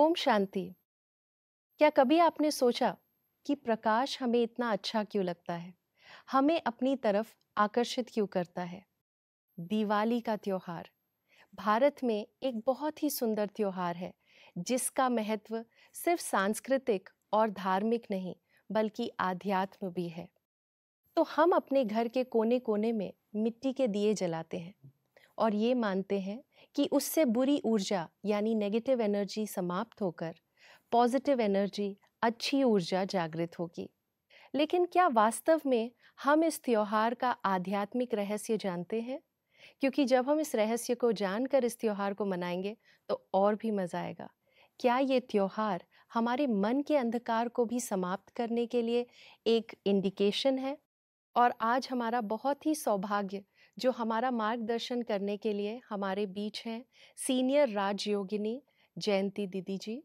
ओम शांति क्या कभी आपने सोचा कि प्रकाश हमें इतना अच्छा क्यों लगता है हमें अपनी तरफ आकर्षित क्यों करता है दिवाली का त्यौहार भारत में एक बहुत ही सुंदर त्यौहार है जिसका महत्व सिर्फ सांस्कृतिक और धार्मिक नहीं बल्कि आध्यात्म भी है तो हम अपने घर के कोने कोने में मिट्टी के दिए जलाते हैं और ये मानते हैं कि उससे बुरी ऊर्जा यानी नेगेटिव एनर्जी समाप्त होकर पॉजिटिव एनर्जी अच्छी ऊर्जा जागृत होगी लेकिन क्या वास्तव में हम इस त्यौहार का आध्यात्मिक रहस्य जानते हैं क्योंकि जब हम इस रहस्य को जानकर इस त्यौहार को मनाएंगे तो और भी मज़ा आएगा क्या ये त्यौहार हमारे मन के अंधकार को भी समाप्त करने के लिए एक इंडिकेशन है और आज हमारा बहुत ही सौभाग्य जो हमारा मार्गदर्शन करने के लिए हमारे बीच हैं सीनियर राजयोगिनी जयंती दीदी जी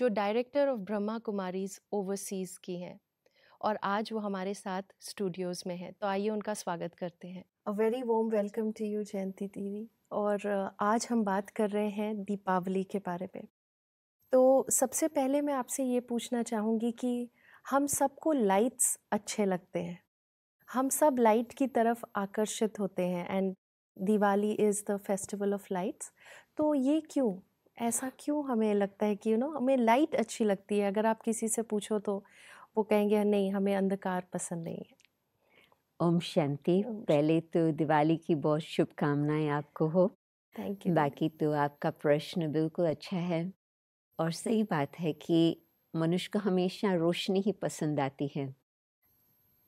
जो director of Brahma Kumaris overseas की हैं और आज वो हमारे साथ स्टूडियोज़ में हैं तो आइए उनका स्वागत करते हैं a very warm welcome to you Jayanti Didi और आज हम बात कर रहे हैं दीपावली के बारे में तो सबसे पहले मैं आपसे ये पूछना चाहूँगी कि हम सबको लाइट्स अच्छे लगते हैं हम सब लाइट की तरफ आकर्षित होते हैं and Diwali is the festival of lights तो ये क्यों ऐसा क्यों हमें लगता है कि यू you नो know, हमें लाइट अच्छी लगती है अगर आप किसी से पूछो तो वो कहेंगे नहीं हमें अंधकार पसंद नहीं है ओम शांति पहले तो दिवाली की बहुत शुभकामनाएं आपको हो थैंक यू बाकी तो आपका प्रश्न बिल्कुल अच्छा है और सही बात है कि मनुष्य को हमेशा रोशनी ही पसंद आती है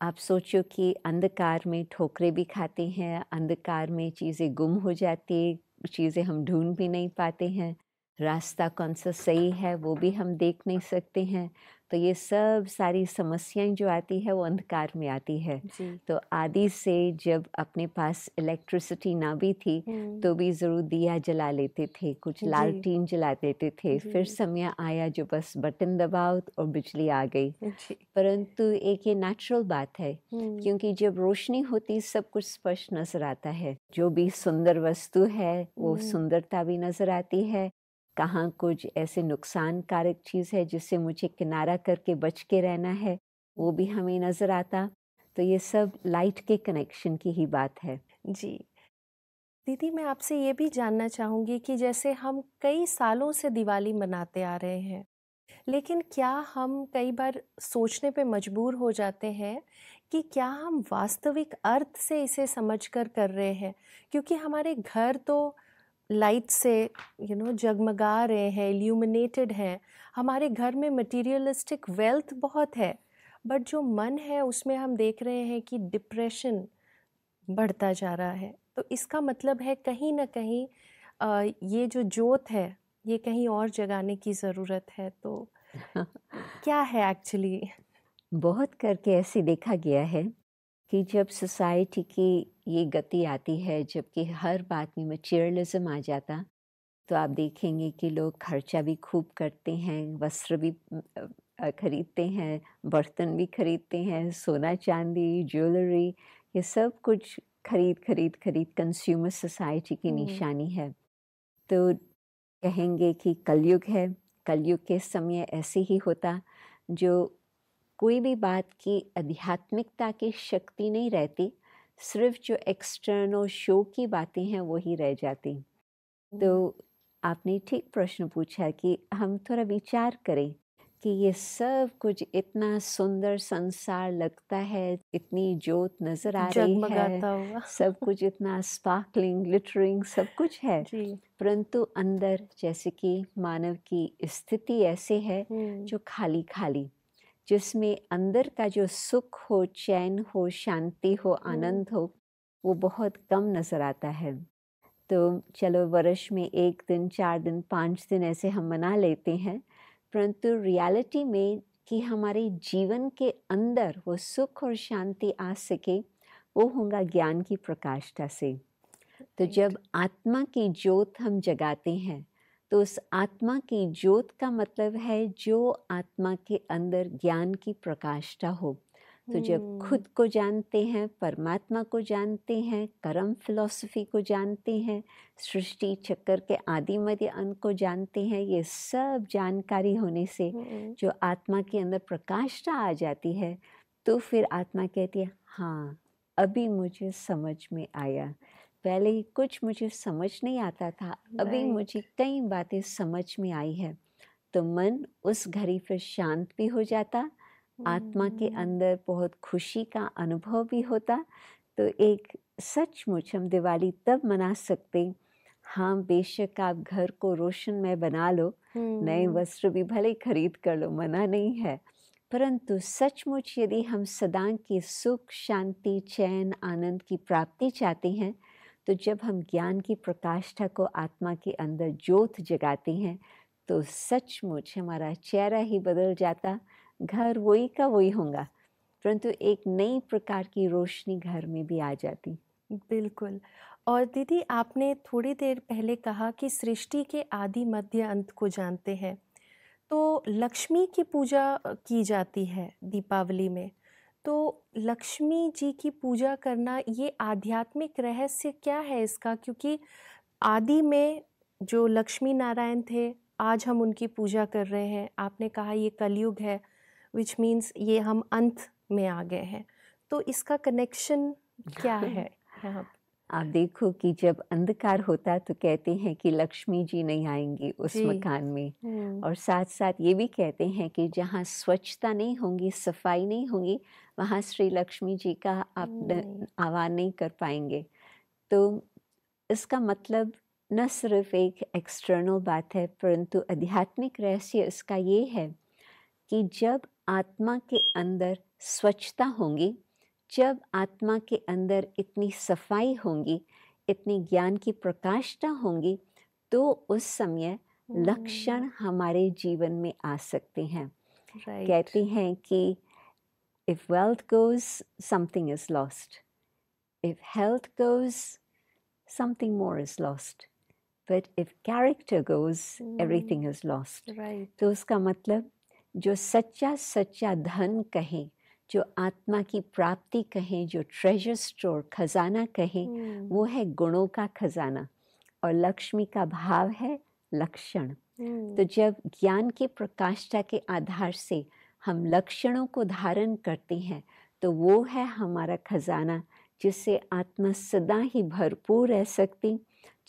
आप सोचो कि अंधकार में ठोकरें भी खाते हैं अंधकार में चीज़ें गुम हो जाती है चीज़ें हम ढूंढ भी नहीं पाते हैं रास्ता कौन सा सही है वो भी हम देख नहीं सकते हैं तो ये सब सारी समस्याएं जो आती है वो अंधकार में आती है तो आदि से जब अपने पास इलेक्ट्रिसिटी ना भी थी तो भी ज़रूर दिया जला लेते थे कुछ लालटीन जला देते थे फिर समय आया जो बस बटन दबाओ और बिजली आ गई परंतु एक ये नेचुरल बात है क्योंकि जब रोशनी होती सब कुछ स्पष्ट नजर आता है जो भी सुंदर वस्तु है वो सुंदरता भी नजर आती है कहाँ कुछ ऐसे नुकसानकारक चीज़ है जिससे मुझे किनारा करके बच के रहना है वो भी हमें नज़र आता तो ये सब लाइट के कनेक्शन की ही बात है जी दीदी मैं आपसे ये भी जानना चाहूँगी कि जैसे हम कई सालों से दिवाली मनाते आ रहे हैं लेकिन क्या हम कई बार सोचने पे मजबूर हो जाते हैं कि क्या हम वास्तविक अर्थ से इसे समझ कर कर रहे हैं क्योंकि हमारे घर तो लाइट से यू नो जगमगा रहे हैं इल्यूमिनेटेड हैं हमारे घर में मटेरियलिस्टिक वेल्थ बहुत है बट जो मन है उसमें हम देख रहे हैं कि डिप्रेशन बढ़ता जा रहा है तो इसका मतलब है कहीं ना कहीं आ, ये जो जोत है ये कहीं और जगाने की ज़रूरत है तो क्या है एक्चुअली बहुत करके ऐसे देखा गया है कि जब सोसाइटी की ये गति आती है जबकि हर बात में मटेरियलिज्म आ जाता तो आप देखेंगे कि लोग खर्चा भी खूब करते हैं वस्त्र भी खरीदते हैं बर्तन भी खरीदते हैं सोना चांदी ज्वेलरी ये सब कुछ खरीद खरीद खरीद कंज्यूमर सोसाइटी की निशानी है तो कहेंगे कि कलयुग है कलयुग के समय ऐसे ही होता जो कोई भी बात की आध्यात्मिकता की शक्ति नहीं रहती सिर्फ जो एक्सटर्नल शो की बातें हैं वही रह जाती तो हम्म। आपने ठीक प्रश्न पूछा कि हम थोड़ा विचार करें कि ये सब कुछ इतना सुंदर संसार लगता है इतनी जोत नजर आ रही है सब कुछ इतना स्पार्कलिंग लिटरिंग सब कुछ है परंतु अंदर जैसे कि मानव की स्थिति ऐसे है हम्म। जो खाली खाली जिसमें अंदर का जो सुख हो चैन हो शांति हो आनंद हो वो बहुत कम नज़र आता है तो चलो वर्ष में एक दिन चार दिन पाँच दिन ऐसे हम मना लेते हैं परंतु रियलिटी में कि हमारे जीवन के अंदर वो सुख और शांति आ सके वो होगा ज्ञान की प्रकाष्ठा से तो जब आत्मा की ज्योत हम जगाते हैं तो उस आत्मा की ज्योत का मतलब है जो आत्मा के अंदर ज्ञान की प्रकाष्ठा हो तो जब खुद हम्म। को जानते हैं परमात्मा को जानते हैं कर्म फिलॉसफी को जानते हैं सृष्टि चक्कर के आदि मध्य अंत को जानते हैं ये सब जानकारी होने से हम्म। जो आत्मा के अंदर प्रकाष्ठा आ जाती है तो फिर आत्मा कहती है हाँ अभी मुझे समझ में आया पहले कुछ मुझे समझ नहीं आता था right. अभी मुझे कई बातें समझ में आई है तो मन उस घड़ी पर शांत भी हो जाता mm. आत्मा के hmm. अंदर बहुत खुशी का अनुभव भी होता तो एक सचमुच हम दिवाली तब मना सकते हाँ बेशक आप घर को रोशनमय बना लो mm. नए hmm. वस्त्र भी भले खरीद कर लो मना नहीं है परंतु सचमुच यदि हम सदा की सुख शांति चैन आनंद की प्राप्ति चाहते हैं तो जब हम ज्ञान की प्रकाष्ठा को आत्मा के अंदर जोत जगाते हैं तो सचमुच हमारा चेहरा ही बदल जाता घर वही का वही होगा परंतु एक नई प्रकार की रोशनी घर में भी आ जाती बिल्कुल और दीदी आपने थोड़ी देर पहले कहा कि सृष्टि के आदि मध्य अंत को जानते हैं तो लक्ष्मी की पूजा की जाती है दीपावली में तो लक्ष्मी जी की पूजा करना ये आध्यात्मिक रहस्य क्या है इसका क्योंकि आदि में जो लक्ष्मी नारायण थे आज हम उनकी पूजा कर रहे हैं आपने कहा ये कलयुग है विच मीन्स ये हम अंत में आ गए हैं तो इसका कनेक्शन क्या है यहाँ आप देखो कि जब अंधकार होता तो कहते हैं कि लक्ष्मी जी नहीं आएंगी उस मकान में हम्म। और साथ साथ ये भी कहते हैं कि जहाँ स्वच्छता नहीं होंगी सफाई नहीं होगी वहाँ श्री लक्ष्मी जी का आप आह्वान नहीं कर पाएंगे तो इसका मतलब न सिर्फ एक एक्सटर्नल बात है परंतु आध्यात्मिक रहस्य इसका ये है कि जब आत्मा के अंदर स्वच्छता होंगी जब आत्मा के अंदर इतनी सफाई होंगी इतनी ज्ञान की प्रकाशता होंगी तो उस समय लक्षण हम्म। हमारे जीवन में आ सकते हैं right. कहते हैं कि if wealth goes something is lost if health goes something more is lost but if character goes everything is lost तो उसका मतलब जो सच्चा सच्चा धन कहें जो आत्मा की प्राप्ति कहें जो ट्रेजर स्टोर खजाना कहें hmm. वो है गुणों का खजाना और लक्ष्मी का भाव है लक्षण hmm. तो हम्म। जब ज्ञान के प्रकाष्ठा के आधार से हम लक्षणों को धारण करते हैं तो वो है हमारा खजाना जिससे आत्मा सदा ही भरपूर रह सकती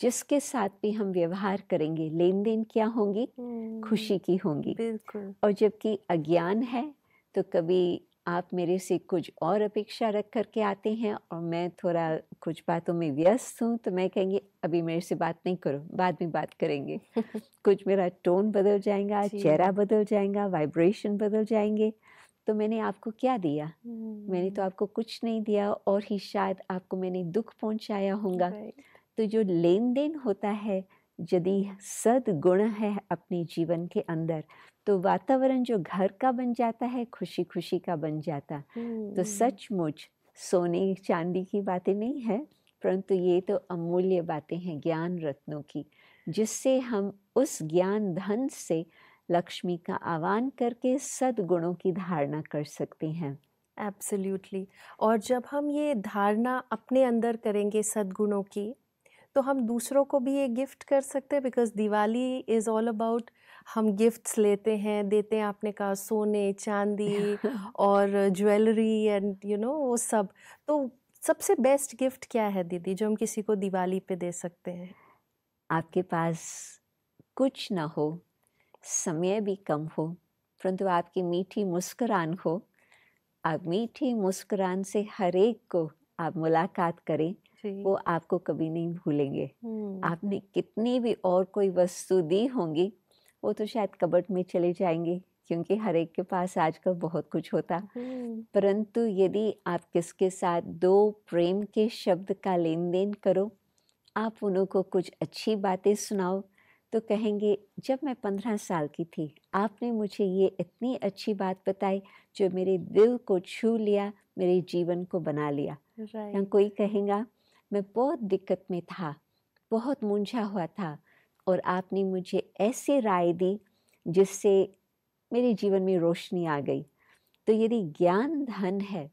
जिसके साथ भी हम व्यवहार करेंगे लेन देन क्या होंगी hmm. खुशी की होंगी और जबकि अज्ञान है तो कभी आप मेरे से कुछ और अपेक्षा रख कर के आते हैं और मैं थोड़ा कुछ बातों में व्यस्त हूँ तो मैं कहेंगी अभी मेरे से बात नहीं करो बाद में बात करेंगे कुछ मेरा टोन बदल जाएगा चेहरा बदल जाएगा वाइब्रेशन बदल जाएंगे तो मैंने आपको क्या दिया मैंने तो हम्म। आपको कुछ नहीं दिया और ही शायद आपको मैंने दुख पहुंचाया होगा तो जो लेन देन होता है यदि सदगुण है अपने जीवन के अंदर तो वातावरण जो घर का बन जाता है खुशी खुशी का बन जाता तो हम्म। सचमुच सोने चांदी की बातें नहीं है परंतु ये तो अमूल्य बातें हैं ज्ञान रत्नों की जिससे हम उस ज्ञान धन से लक्ष्मी का आह्वान करके सद्गुणों की धारणा कर सकते हैं एब्सोल्युटली और जब हम ये धारणा अपने अंदर करेंगे सद्गुणों की तो हम दूसरों को भी ये गिफ्ट कर सकते हैं because Diwali is all about हम गिफ्ट्स लेते हैं देते हैं आपने कहा सोने चांदी और ज्वेलरी एंड यू नो वो सब तो सबसे बेस्ट गिफ्ट क्या है दीदी जो हम किसी को दिवाली पे दे सकते हैं आपके पास कुछ ना हो समय भी कम हो परंतु आपकी मीठी मुस्कुरान हो आप मीठी मुस्कुरान से हर एक को आप मुलाकात करें वो आपको कभी नहीं भूलेंगे आपने कितनी भी और कोई वस्तु दी होंगी वो तो शायद कबट में चले जाएंगे क्योंकि हर एक के पास आजकल बहुत कुछ होता परंतु यदि आप किसके साथ दो प्रेम के शब्द का लेन देन करो आप उन्हों को कुछ अच्छी बातें सुनाओ तो कहेंगे जब मैं पंद्रह साल की थी आपने मुझे ये इतनी अच्छी बात बताई जो मेरे दिल को छू लिया मेरे जीवन को बना लिया या कोई कहेगा मैं बहुत दिक्कत में था बहुत मूंझा हुआ था और आपने मुझे ऐसे राय दी जिससे मेरे जीवन में रोशनी आ गई तो यदि ज्ञान धन है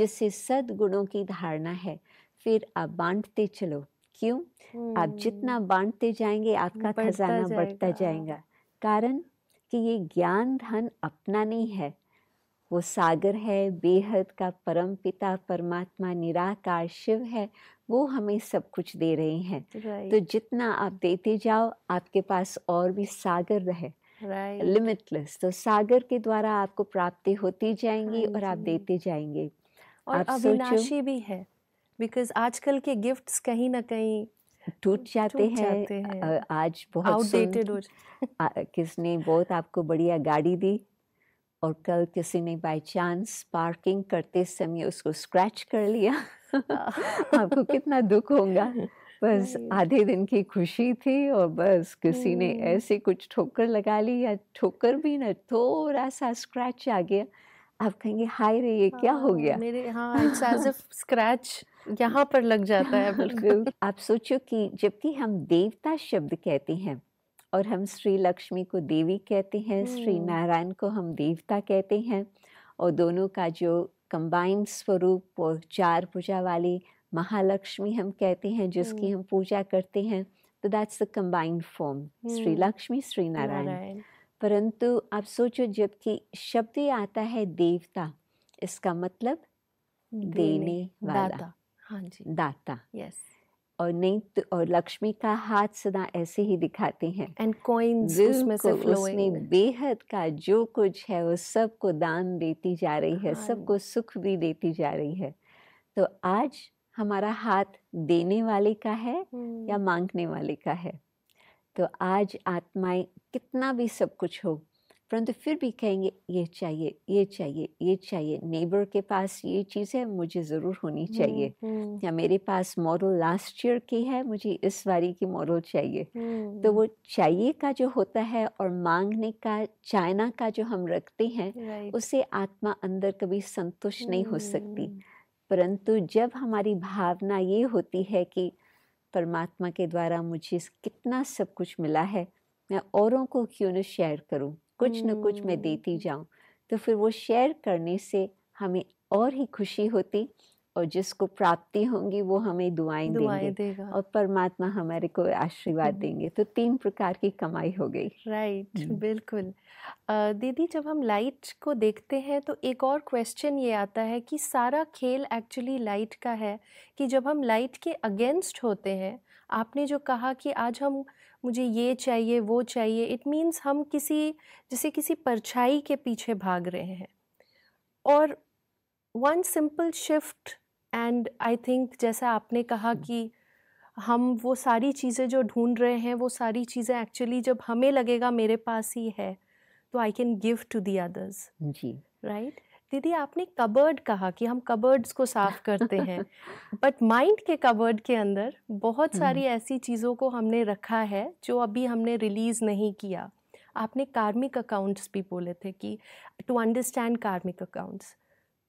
जिससे सद्गुणों की धारणा है फिर आप बांटते चलो क्यों आप जितना हम्म। बांटते जाएंगे आपका खजाना बढ़ता जाएगा कारण कि ये ज्ञान धन अपना नहीं है वो सागर है बेहद का परम पिता परमात्मा निराकार शिव है वो हमें सब कुछ दे रहे हैं तो right. तो जितना आप देते जाओ आपके पास और भी सागर रहे लिमिटलेस right. तो सागर के द्वारा आपको प्राप्ति होती जाएंगी हाँ और आप देते जाएंगे और अविनाशी भी है बिकॉज आजकल के गिफ्ट्स कहीं ना कहीं टूट जाते हैं है। आज बहुत आउटडेटेड हो किसने बहुत आपको बढ़िया गाड़ी दी और कल किसी ने बाई चांस पार्किंग करते समय उसको स्क्रैच कर लिया आपको कितना दुख होगा बस आधे दिन की खुशी थी और बस किसी ने हम्म। ऐसे कुछ ठोकर लगा ली या ठोकर भी ना थोड़ा सा स्क्रैच आ गया आप कहेंगे हाय रे ये क्या हो हाँ, गया मेरे हाँ स्क्रैच यहाँ पर लग जाता है बिल्कुल आप सोचो कि जबकि हम देवता शब्द कहते हैं और हम श्री लक्ष्मी को देवी कहते हैं श्री हम्म। नारायण को हम देवता कहते हैं और दोनों का जो कंबाइंड स्वरूप और चार पूजा वाली महालक्ष्मी हम कहते हैं जिसकी हम्म। हम पूजा करते हैं तो that's the combined form Shri hmm. Lakshmi Shri Narayan परंतु आप सोचो जबकि शब्द ही आता है देवता इसका मतलब देने वाला हाँ जी दाता यस yes. और नृत्य तो, और लक्ष्मी का हाथ सदा ऐसे ही दिखाते हैं एंड कॉइंस उसमें से उसने बेहद का जो कुछ है वो सबको दान देती जा रही है हाँ। सबको सुख भी देती जा रही है तो आज हमारा हाथ देने वाले का है या हम्म। मांगने वाले का है तो आज आत्माएं कितना भी सब कुछ हो परंतु तो फिर भी कहेंगे ये चाहिए ये चाहिए ये चाहिए नेबर के पास ये चीज़ है मुझे ज़रूर होनी चाहिए हम्म, या हम्म। मेरे पास मॉडल लास्ट ईयर की है मुझे इस बारी की मॉडल चाहिए तो हम्म। वो चाहिए का जो होता है और मांगने का चाइना का जो हम रखते हैं उसे आत्मा अंदर कभी संतुष्ट नहीं हो सकती परंतु जब हमारी भावना ये होती है कि परमात्मा के द्वारा मुझे कितना सब कुछ मिला है मैं औरों को क्यों न शेयर करूं कुछ न कुछ मैं हम्म। देती जाऊं तो फिर वो शेयर करने से हमें और ही खुशी होती और जिसको प्राप्ति होंगी वो हमें दुआएं, दुआएं देंगे देगा। और परमात्मा हमारे को आशीर्वाद हम्म। देंगे तो तीन प्रकार की कमाई हो गई राइट हम्म। बिल्कुल दीदी जब हम लाइट को देखते हैं तो एक और क्वेश्चन ये आता है कि सारा खेल एक्चुअली लाइट का है कि जब हम लाइट के अगेंस्ट होते हैं आपने जो कहा कि आज हम मुझे ये चाहिए वो चाहिए इट मीन्स हम किसी जैसे किसी परछाई के पीछे भाग रहे हैं और one simple shift and I think जैसा आपने कहा कि हम वो सारी चीज़ें जो ढूंढ रहे हैं वो सारी चीज़ें एक्चुअली जब हमें लगेगा मेरे पास ही है तो I can give to the others ji right Didi आपने कबर्ड कहा कि हम कबर्ड्स को साफ करते हैं बट माइंड के कबर्ड के अंदर बहुत हम्म। सारी ऐसी चीज़ों को हमने रखा है जो अभी हमने रिलीज़ नहीं किया आपने कार्मिक अकाउंट्स भी बोले थे कि टू अंडरस्टैंड कार्मिक अकाउंट्स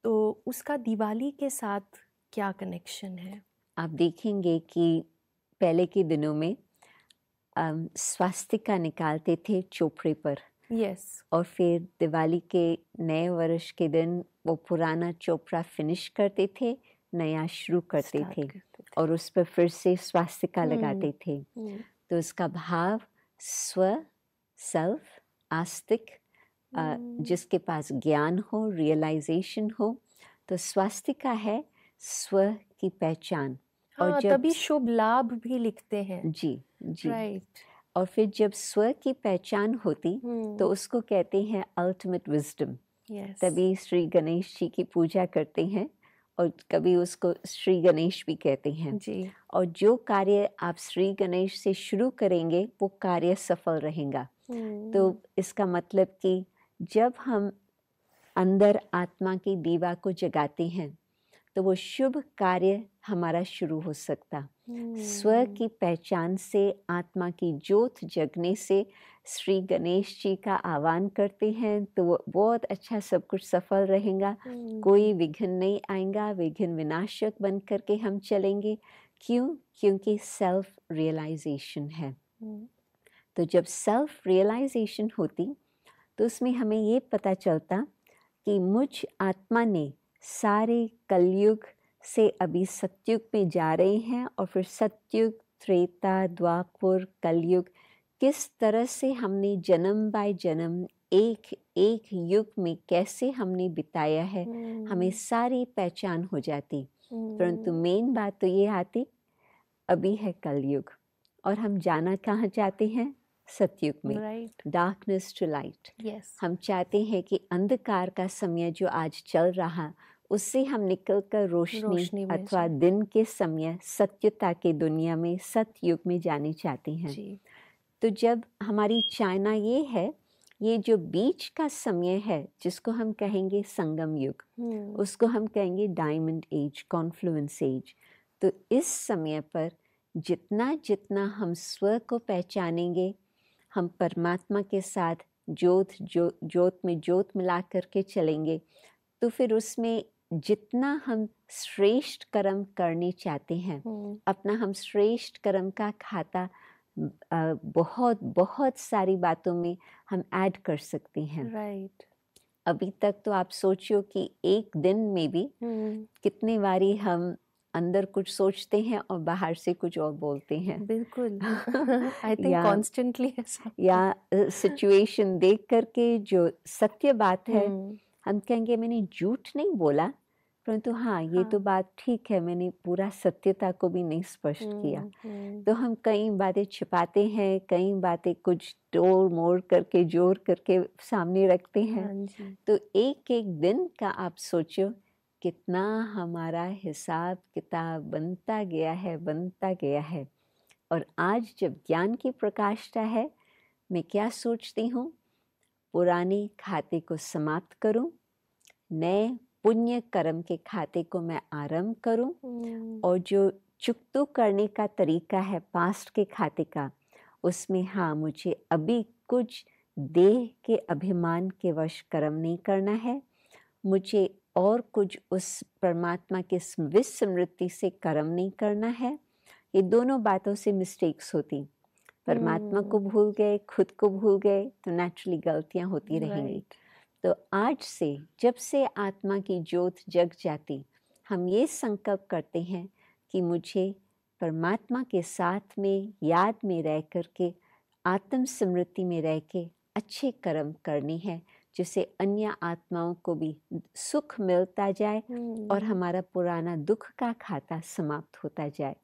तो उसका दिवाली के साथ क्या कनेक्शन है आप देखेंगे कि पहले के दिनों में स्वास्थ्य का निकालते थे चोपड़े पर yes. और फिर दिवाली के नए वर्ष के दिन वो पुराना चोपड़ा फिनिश करते थे नया शुरू करते थे।, करते थे और उस पर फिर से स्वास्तिका हम्म, लगाते थे हम्म। तो उसका भाव स्व सेल्फ आस्तिक हम्म। जिसके पास ज्ञान हो रियलाइजेशन हो तो स्वास्तिका है स्व की पहचान हाँ, और जब तभी शुभ लाभ भी लिखते हैं जी जी राइट right. और फिर जब स्व की पहचान होती hmm. तो उसको कहते हैं अल्टीमेट विजडम yes. तभी श्री गणेश जी की पूजा करते हैं और कभी उसको श्री गणेश भी कहते हैं जी और जो कार्य आप श्री गणेश से शुरू करेंगे वो कार्य सफल रहेगा hmm. तो इसका मतलब कि जब हम अंदर आत्मा की दीवा को जगाते हैं तो वो शुभ कार्य हमारा शुरू हो सकता Hmm. स्व की पहचान से आत्मा की जोत जगने से श्री गणेश जी का आह्वान करते हैं तो वो बहुत अच्छा सब कुछ सफल रहेगा hmm. कोई विघ्न नहीं आएगा विघ्न विनाशक बन करके हम चलेंगे क्यों क्योंकि सेल्फ रियलाइजेशन है hmm. तो जब सेल्फ रियलाइजेशन होती तो उसमें हमें ये पता चलता कि मुझ आत्मा ने सारे कलयुग से अभी सत्युग में जा रहे हैं और फिर सत्युग त्रेता द्वापुर कलयुग किस तरह से हमने जन्म बाय जन्म एक एक युग में कैसे हमने बिताया है हमें हम्म। सारी पहचान हो जाती परंतु हम्म। मेन बात तो ये आती अभी है कलयुग और हम जाना कहाँ चाहते हैं सतयुग में डार्कनेस टू लाइट हम चाहते हैं कि अंधकार का समय जो आज चल रहा उससे हम निकलकर रोशनी, अथवा दिन के समय सत्यता के दुनिया में सतयुग में जाने चाहते हैं तो जब हमारी चाइना ये है ये जो बीच का समय है जिसको हम कहेंगे संगम युग हम्म। उसको हम कहेंगे डायमंड एज कॉन्फ्लुएंस एज तो इस समय पर जितना जितना हम स्व को पहचानेंगे हम परमात्मा के साथ जोत जो जोत में जोत मिला करके चलेंगे तो फिर उसमें जितना हम श्रेष्ठ कर्म करने चाहते हैं हम्म। अपना हम श्रेष्ठ कर्म का खाता बहुत बहुत सारी बातों में हम ऐड कर सकते हैं राइट अभी तक तो आप सोचियो कि एक दिन में भी हम्म। कितने बारी हम अंदर कुछ सोचते हैं और बाहर से कुछ और बोलते हैं बिल्कुल आई थिंक कॉन्स्टेंटली या सिचुएशन देख करके जो सत्य बात है हम्म। हम कहेंगे मैंने झूठ नहीं बोला परंतु हाँ ये तो हाँ। तो बात ठीक है मैंने पूरा सत्यता को भी नहीं स्पष्ट किया तो हम कई बातें छिपाते हैं कई बातें कुछ टोर मोड़ करके जोर करके सामने रखते हैं हाँ तो एक एक दिन का आप सोचो कितना हमारा हिसाब किताब बनता गया है बनता गया है और आज जब ज्ञान की प्रकाशता है मैं क्या सोचती हूँ पुराने खाते को समाप्त करूँ नए पुण्य कर्म के खाते को मैं आरंभ करूं हम्म। और जो चुकतू करने का तरीका है पास्ट के खाते का उसमें हाँ मुझे अभी कुछ देह के अभिमान के वश कर्म नहीं करना है मुझे और कुछ उस परमात्मा के विस्मृति से कर्म नहीं करना है ये दोनों बातों से मिस्टेक्स होती परमात्मा को हम्म। भूल गए खुद को भूल गए तो नेचुरली गलतियां होती right. रहेंगी तो आज से जब से आत्मा की ज्योत जग जाती हम ये संकल्प करते हैं कि मुझे परमात्मा के साथ में याद में रह कर के आत्म स्मृति में रह के अच्छे कर्म करने हैं जिससे अन्य आत्माओं को भी सुख मिलता जाए हम्म। और हमारा पुराना दुख का खाता समाप्त होता जाए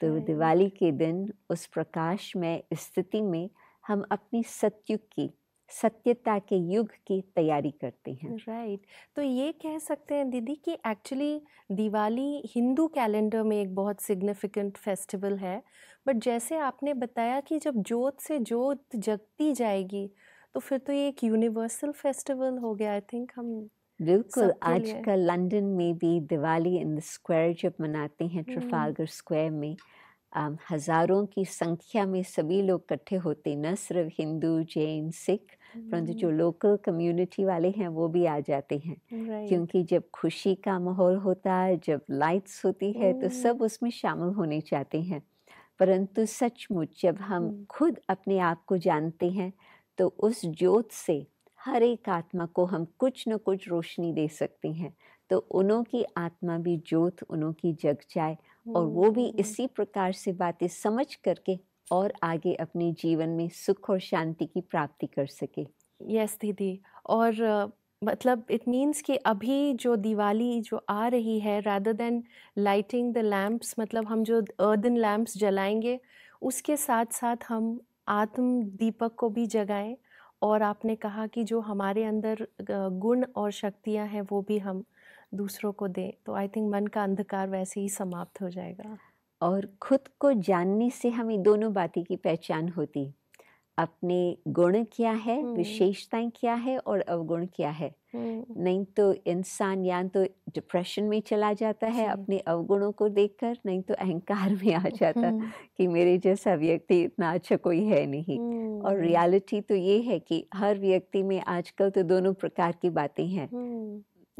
तो दिवाली के दिन उस प्रकाश में स्थिति में हम अपनी सत्युग की सत्यता के युग की तैयारी करते हैं राइट right. तो ये कह सकते हैं दीदी कि एक्चुअली दिवाली हिंदू कैलेंडर में एक बहुत सिग्निफिकेंट फेस्टिवल है बट जैसे आपने बताया कि जब जोत से जोत जगती जाएगी तो फिर तो ये एक यूनिवर्सल फेस्टिवल हो गया आई थिंक हम बिल्कुल आजकल लंदन में भी दिवाली इन द स्क्वायर जब मनाते हैं हम्म। ट्रफालगर स्क्वायर में हज़ारों की संख्या में सभी लोग इकट्ठे होते न सिर्फ हिंदू जैन सिख परंतु जो हम्म। लोकल कम्युनिटी वाले हैं वो भी आ जाते हैं क्योंकि जब खुशी का माहौल होता है जब लाइट्स होती है तो सब उसमें शामिल होने चाहते हैं परंतु सचमुच जब हम हम्म। खुद अपने आप को जानते हैं तो उस जोत से हर एक आत्मा को हम कुछ न कुछ रोशनी दे सकते हैं तो उनों की आत्मा भी जोत उनों की जग जाए और वो भी इसी प्रकार से बातें समझ करके और आगे अपने जीवन में सुख और शांति की प्राप्ति कर सके यस yes, दीदी और मतलब इट मीन्स कि अभी जो दिवाली जो आ रही है rather than lighting the lamps मतलब हम जो अर्दन लैम्प्स जलाएंगे उसके साथ साथ हम आत्म दीपक को भी जगाएं और आपने कहा कि जो हमारे अंदर गुण और शक्तियां हैं वो भी हम दूसरों को दें तो आई थिंक मन का अंधकार वैसे ही समाप्त हो जाएगा और खुद को जानने से हमें दोनों बातें की पहचान होती अपने गुण क्या है हम्म। विशेषताएं क्या है और अवगुण क्या है हम्म। नहीं तो इंसान या तो डिप्रेशन में चला जाता है अपने अवगुणों को देखकर नहीं तो अहंकार में आ जाता हम्म। कि मेरे जैसा व्यक्ति इतना अच्छा कोई है नहीं और रियलिटी तो ये है कि हर व्यक्ति में आजकल तो दोनों प्रकार की बातें हैं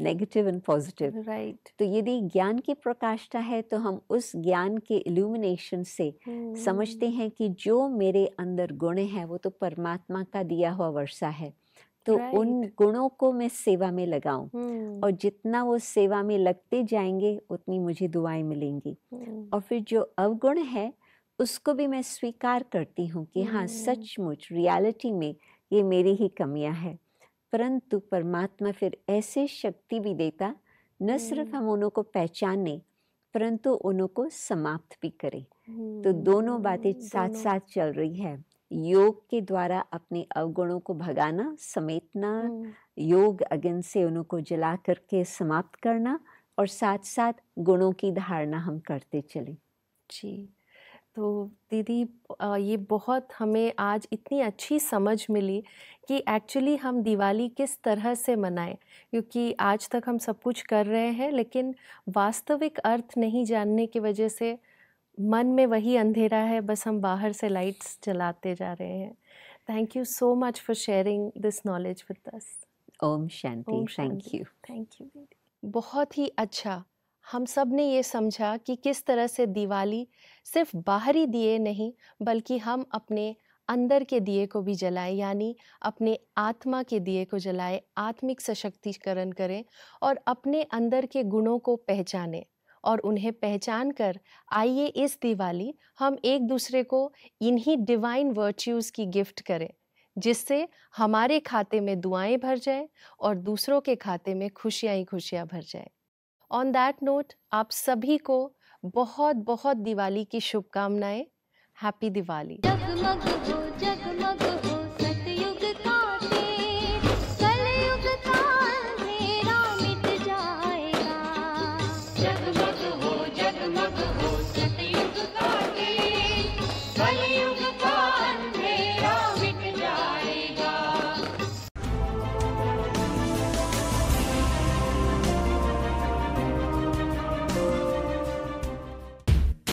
नेगेटिव एंड पॉजिटिव राइट तो यदि ज्ञान की प्रकाष्ठा है तो हम उस ज्ञान के इल्यूमिनेशन से hmm. समझते हम्म। हैं कि जो मेरे अंदर गुण है वो तो परमात्मा का दिया हुआ वर्षा है तो right. उन गुणों को मैं सेवा में लगाऊं hmm. और जितना वो सेवा में लगते जाएंगे उतनी मुझे दुआएं मिलेंगी hmm. और फिर जो अवगुण है उसको भी मैं स्वीकार करती हूँ कि hmm. हाँ सचमुच रियलिटी में ये मेरी ही कमियाँ हैं परंतु परमात्मा फिर ऐसे शक्ति भी देता न सिर्फ हम्म। हम उन्हों को पहचाने परंतु उन्हों को समाप्त भी करें तो हम्म, दोनों बातें हम्म, साथ साथ चल रही है योग के द्वारा अपने अवगुणों को भगाना समेटना योग अग्नि से उन्हों को जला करके समाप्त करना और साथ साथ गुणों की धारणा हम करते चले जी तो दीदी ये बहुत हमें आज इतनी अच्छी समझ मिली कि एक्चुअली हम दिवाली किस तरह से मनाएं क्योंकि आज तक हम सब कुछ कर रहे हैं लेकिन वास्तविक अर्थ नहीं जानने की वजह से मन में वही अंधेरा है बस हम बाहर से लाइट्स जलाते जा रहे हैं thank you so much for sharing this knowledge with us Om Shanti thank you thank you बहुत ही अच्छा हम सब ने ये समझा कि किस तरह से दिवाली सिर्फ बाहरी दिए नहीं बल्कि हम अपने अंदर के दिए को भी जलाएं यानी अपने आत्मा के दिए को जलाएं आत्मिक सशक्तिकरण करें और अपने अंदर के गुणों को पहचानें और उन्हें पहचान कर आइए इस दिवाली हम एक दूसरे को इन्हीं डिवाइन वर्च्यूज़ की गिफ्ट करें जिससे हमारे खाते में दुआएं भर जाएं और दूसरों के खाते में खुशियाँ ही खुशियाँ भर जाएं ऑन दैट नोट आप सभी को बहुत बहुत दिवाली की शुभकामनाएं हैप्पी दिवाली जगमग हो, जगमग हो।